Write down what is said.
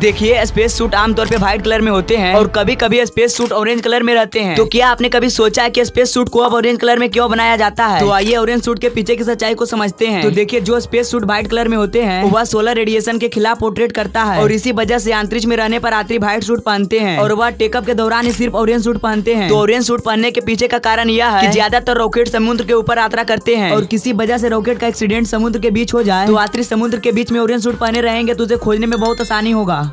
देखिए space suit आमतौर पे व्हाइट कलर में होते हैं और कभी कभी स्पेस सूट ऑरेंज कलर में रहते हैं तो क्या आपने कभी सोचा है की स्पेस सूट को अब ऑरेंज कलर में क्यों बनाया जाता है तो आइए ऑरेंज सूट के पीछे की सच्चाई को समझते हैं तो देखिए जो स्पेस सूट व्हाइट कलर में होते हैं वह सोलर रेडिएशन के खिलाफ पोर्ट्रेट करता है और इसी वजह से अंतरिक्ष में रहने पर रात्रि व्हाइट सूट पहनते हैं और वह टेकअप के दौरान ही सिर्फ ऑरेंज सूट पहनते हैं तो ऑरेंज सूट पहनने के पीछे का कारण यह है कि ज्यादातर रॉकेट समुद्र के ऊपर यात्रा करते हैं और किसी वजह से रॉकेट का एक्सीडेंट समुद्र के बीच हो जाए तो यात्री समुद्र के बीच में ऑरेंज सूट पहने रहेंगे तो उसे खोजने में बहुत आसानी होगा